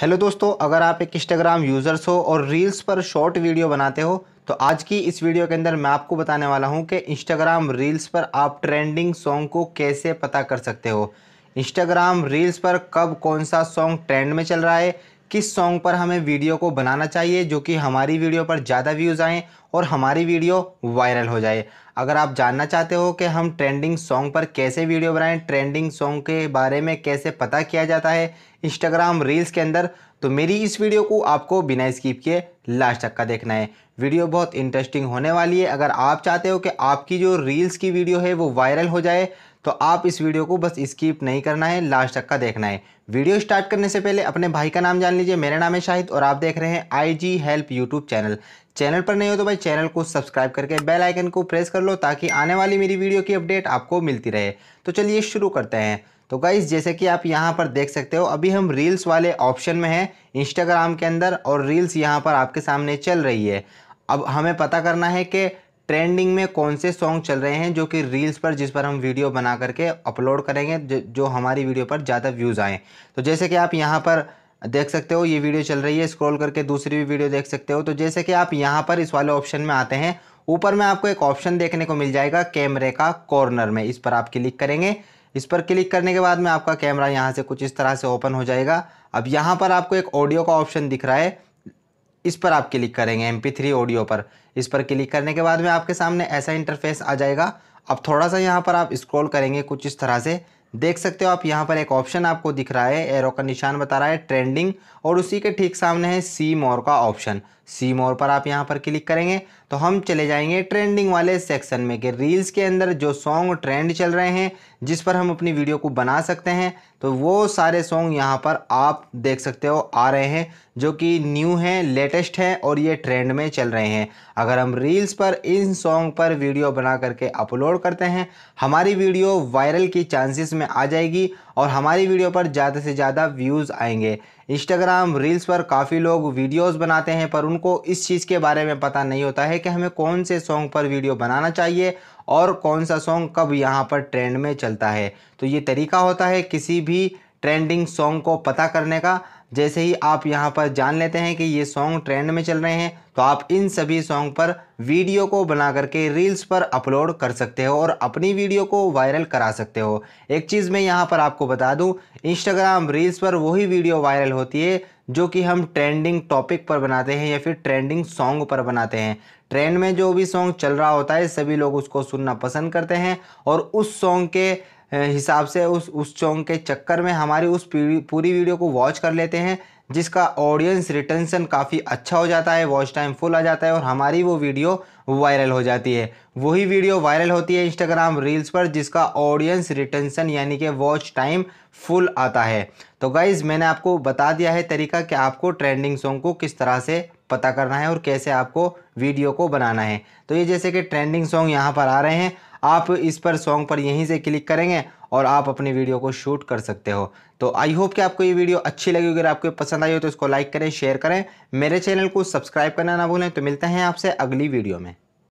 hello दोस्तों अगर आप एक इंस्टाग्राम यूज़र्स हो और रील्स पर शॉर्ट वीडियो बनाते हो तो आज की इस वीडियो के अंदर मैं आपको बताने वाला हूं कि इंस्टाग्राम रील्स पर आप ट्रेंडिंग सॉन्ग को कैसे पता कर सकते हो इंस्टाग्राम रील्स पर कब कौन सा सॉन्ग ट्रेंड में चल रहा है किस सॉन्ग पर हमें वीडियो को बनाना चाहिए जो कि हमारी वीडियो पर ज़्यादा व्यूज़ आएँ और हमारी वीडियो वायरल हो जाए अगर आप जानना चाहते हो कि हम ट्रेंडिंग सॉन्ग पर कैसे वीडियो बनाएं ट्रेंडिंग सॉन्ग के बारे में कैसे पता किया जाता है इंस्टाग्राम रील्स के अंदर तो मेरी इस वीडियो को आपको बिना स्किप किए लास्ट तक का देखना है वीडियो बहुत इंटरेस्टिंग होने वाली है अगर आप चाहते हो कि आपकी जो रील्स की वीडियो है वो वायरल हो जाए तो आप इस वीडियो को बस स्कीप नहीं करना है लास्ट तक का देखना है वीडियो स्टार्ट करने से पहले अपने भाई का नाम जान लीजिए मेरा नाम है शाहिद और आप देख रहे हैं IG help YouTube channel channel पर नहीं हो तो भाई चैनल को सब्सक्राइब करके बेल आइकन को प्रेस कर लो ताकि आने वाली मेरी वीडियो की अपडेट आपको मिलती रहे तो चलिए शुरू करते हैं तो गाइज जैसे कि आप यहाँ पर देख सकते हो अभी हम रील्स वाले ऑप्शन में हैं इंस्टाग्राम के अंदर और रील्स यहाँ पर आपके सामने चल रही है अब हमें पता करना है कि ट्रेंडिंग में कौन से सॉन्ग चल रहे हैं जो कि रील्स पर जिस पर हम वीडियो बना करके अपलोड करेंगे जो हमारी वीडियो पर ज़्यादा व्यूज़ आएँ तो जैसे कि आप यहाँ पर देख सकते हो ये वीडियो चल रही है स्क्रॉल करके दूसरी भी वीडियो देख सकते हो तो जैसे कि आप यहाँ पर इस वाले ऑप्शन में आते हैं ऊपर में आपको एक ऑप्शन देखने को मिल जाएगा कैमरे का कॉर्नर में इस पर आप क्लिक करेंगे इस पर क्लिक करने के बाद में आपका कैमरा यहाँ से कुछ इस तरह से ओपन हो जाएगा अब यहाँ पर आपको एक ऑडियो का ऑप्शन दिख रहा है इस पर आप क्लिक करेंगे एम थ्री ऑडियो पर इस पर क्लिक करने के बाद में आपके सामने ऐसा इंटरफेस आ जाएगा अब थोड़ा सा यहाँ पर आप स्क्रॉल करेंगे कुछ इस तरह से देख सकते हो आप यहाँ पर एक ऑप्शन आपको दिख रहा है एरो का निशान बता रहा है ट्रेंडिंग और उसी के ठीक सामने है सी मोर का ऑप्शन सी मोर पर आप यहाँ पर क्लिक करेंगे तो हम चले जाएंगे ट्रेंडिंग वाले सेक्शन में कि रील्स के अंदर जो सॉन्ग ट्रेंड चल रहे हैं जिस पर हम अपनी वीडियो को बना सकते हैं तो वो सारे सॉन्ग यहाँ पर आप देख सकते हो आ रहे हैं जो कि न्यू हैं लेटेस्ट हैं और ये ट्रेंड में चल रहे हैं अगर हम रील्स पर इन सॉन्ग पर वीडियो बना करके अपलोड करते हैं हमारी वीडियो वायरल की चांसेस में आ जाएगी और हमारी वीडियो पर ज़्यादा से ज़्यादा व्यूज़ आएंगे इंस्टाग्राम रील्स पर काफ़ी लोग वीडियोज़ बनाते हैं पर उन हमको इस चीज़ के बारे में पता नहीं होता है कि हमें कौन से सॉन्ग पर वीडियो बनाना चाहिए और कौन सा सॉन्ग कब यहाँ पर ट्रेंड में चलता है तो ये तरीका होता है किसी भी ट्रेंडिंग सॉन्ग को पता करने का जैसे ही आप यहाँ पर जान लेते हैं कि ये सॉन्ग ट्रेंड में चल रहे हैं तो आप इन सभी सॉन्ग पर वीडियो को बना करके रील्स पर अपलोड कर सकते हो और अपनी वीडियो को वायरल करा सकते हो एक चीज़ मैं यहाँ पर आपको बता दूँ इंस्टाग्राम रील्स पर वही वीडियो वायरल होती है जो कि हम ट्रेंडिंग टॉपिक पर बनाते हैं या फिर ट्रेंडिंग सॉन्ग पर बनाते हैं ट्रेंड में जो भी सॉन्ग चल रहा होता है सभी लोग उसको सुनना पसंद करते हैं और उस सॉन्ग के हिसाब से उस उस चौंक के चक्कर में हमारी उस पूरी वीडियो को वॉच कर लेते हैं जिसका ऑडियंस रिटेंशन काफ़ी अच्छा हो जाता है वॉच टाइम फुल आ जाता है और हमारी वो वीडियो वायरल हो जाती है वही वीडियो वायरल होती है इंस्टाग्राम रील्स पर जिसका ऑडियंस रिटेंशन यानी कि वॉच टाइम फुल आता है तो गाइज़ मैंने आपको बता दिया है तरीका कि आपको ट्रेंडिंग सॉन्ग को किस तरह से पता करना है और कैसे आपको वीडियो को बनाना है तो ये जैसे कि ट्रेंडिंग सॉन्ग यहाँ पर आ रहे हैं आप इस पर सॉन्ग पर यहीं से क्लिक करेंगे और आप अपनी वीडियो को शूट कर सकते हो तो आई होप कि आपको ये वीडियो अच्छी लगी अगर आपको पसंद आई हो तो इसको लाइक करें शेयर करें मेरे चैनल को सब्सक्राइब करना ना भूलें तो मिलते हैं आपसे अगली वीडियो में